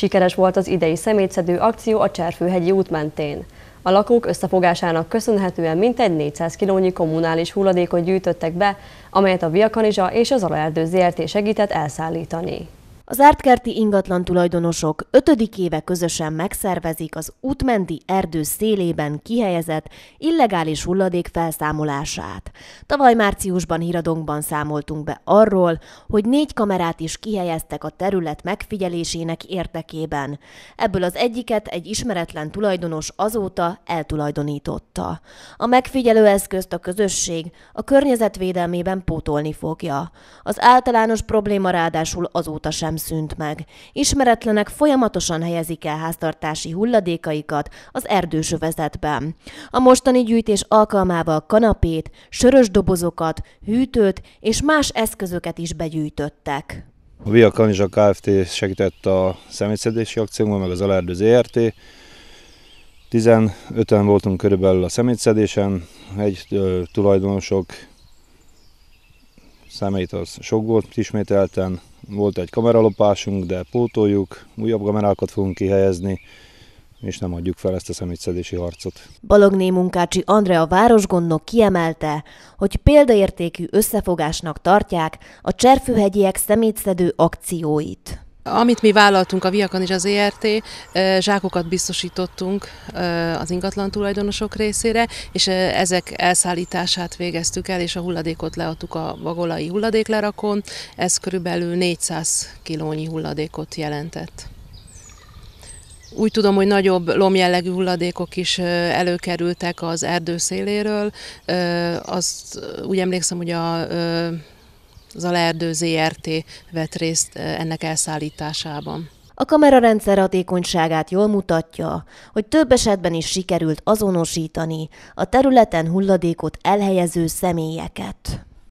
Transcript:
Sikeres volt az idei szemétszedő akció a Cserfőhegyi út mentén. A lakók összefogásának köszönhetően mintegy 400 kilónyi kommunális hulladékot gyűjtöttek be, amelyet a Viakanizsa és az Alaerdő ZRT segített elszállítani. Az ártkerti ingatlan tulajdonosok ötödik éve közösen megszervezik az útmenti erdő szélében kihelyezett illegális hulladék felszámolását. Tavaly márciusban híradónkban számoltunk be arról, hogy négy kamerát is kihelyeztek a terület megfigyelésének érdekében. Ebből az egyiket egy ismeretlen tulajdonos azóta eltulajdonította. A megfigyelő eszközt a közösség a környezetvédelmében pótolni fogja. Az általános probléma ráadásul azóta sem szűnt meg. Ismeretlenek folyamatosan helyezik el háztartási hulladékaikat az erdősövezetben A mostani gyűjtés alkalmával kanapét, sörös dobozokat, hűtőt és más eszközöket is begyűjtöttek. A Via Kanizsa Kft. segített a szemétszedési akciónkban, meg az Alerdő ZRT. 15-en voltunk körülbelül a szemétszedésen, egy tulajdonosok, az sok volt ismételten, volt egy kameralopásunk, de pótoljuk, újabb kamerákat fogunk kihelyezni, és nem adjuk fel ezt a szemétszedési harcot. Balogné munkácsi Andrea városgondnok kiemelte, hogy példaértékű összefogásnak tartják a cserfőhegyiek szemétszedő akcióit. Amit mi vállaltunk a Viakon és az ERT, zsákokat biztosítottunk az ingatlan tulajdonosok részére, és ezek elszállítását végeztük el, és a hulladékot leadtuk a vagolai hulladéklerakon. Ez körülbelül 400 kilónyi hulladékot jelentett. Úgy tudom, hogy nagyobb lomjellegű hulladékok is előkerültek az erdő széléről. Azt úgy emlékszem, hogy a az Alerdő ZRT vett részt eh, ennek elszállításában. A kamerarendszer hatékonyságát jól mutatja, hogy több esetben is sikerült azonosítani a területen hulladékot elhelyező személyeket.